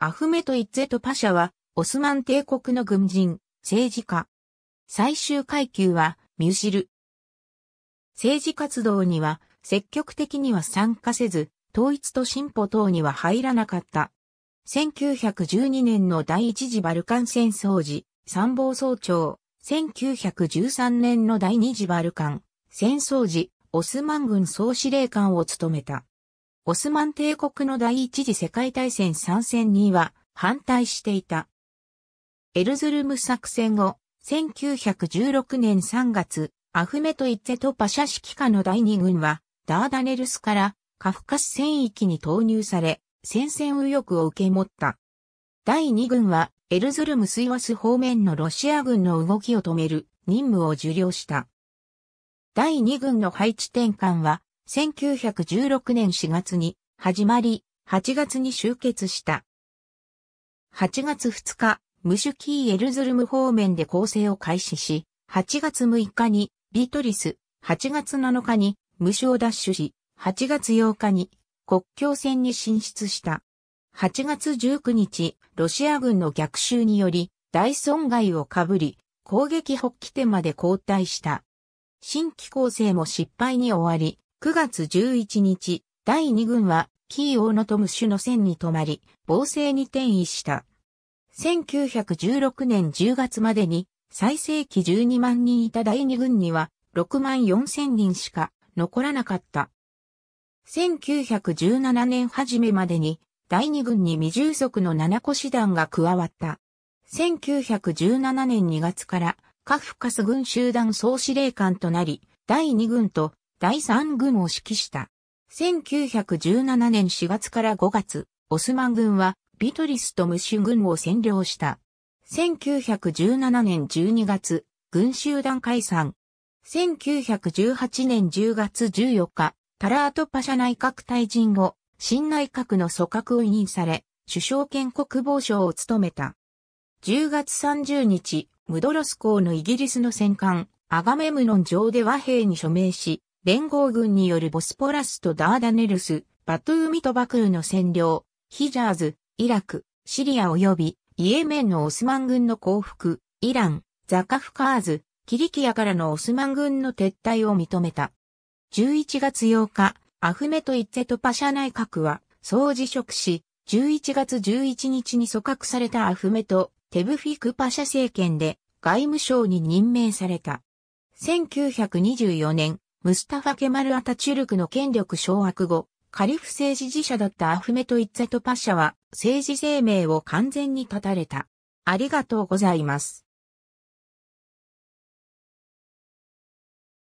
アフメト・イッゼト・パシャは、オスマン帝国の軍人、政治家。最終階級は、ミュシル。政治活動には、積極的には参加せず、統一と進歩等には入らなかった。1912年の第一次バルカン戦争時、参謀総長。1913年の第二次バルカン戦争時、オスマン軍総司令官を務めた。オスマン帝国の第一次世界大戦参戦には反対していた。エルズルム作戦後、1916年3月、アフメト・イッツェとパシャ指揮下の第二軍は、ダーダネルスからカフカス戦域に投入され、戦線右翼を受け持った。第二軍は、エルズルムスイワス方面のロシア軍の動きを止める任務を受領した。第二軍の配置転換は、1916年4月に始まり、8月に終結した。8月2日、ムシュキー・エルズルム方面で構成を開始し、8月6日にビートリス、8月7日にムシュを奪取し、8月8日に国境線に進出した。8月19日、ロシア軍の逆襲により、大損害をかぶり、攻撃北起点まで後退した。新規構成も失敗に終わり、9月11日、第2軍は、キーオーノトムッシュの線に止まり、防制に転移した。1916年10月までに、最盛期12万人いた第2軍には、6万4千人しか残らなかった。1917年初めまでに、第2軍に未充足の7個師団が加わった。1917年2月から、カフカス軍集団総司令官となり、第2軍と第3軍を指揮した。1917年4月から5月、オスマン軍はビトリスとムシュ軍を占領した。1917年12月、軍集団解散。1918年10月14日、タラートパシャ内閣退陣後、新内閣の組閣を委任され、首相兼国防省を務めた。10月30日、ムドロス港のイギリスの戦艦、アガメムノン上で和平に署名し、連合軍によるボスポラスとダーダネルス、バトゥーミトバクーの占領、ヒジャーズ、イラク、シリア及びイエメンのオスマン軍の降伏、イラン、ザカフカーズ、キリキアからのオスマン軍の撤退を認めた。11月8日、アフメト・イッツェト・パシャ内閣は、総辞職し、11月11日に組閣されたアフメト・テブフィク・パシャ政権で外務省に任命された。1924年、ムスタファ・ケマル・アタチュルクの権力掌握後、カリフ政治自社だったアフメト・イッツェト・パシャは政治生命を完全に断たれた。ありがとうございます。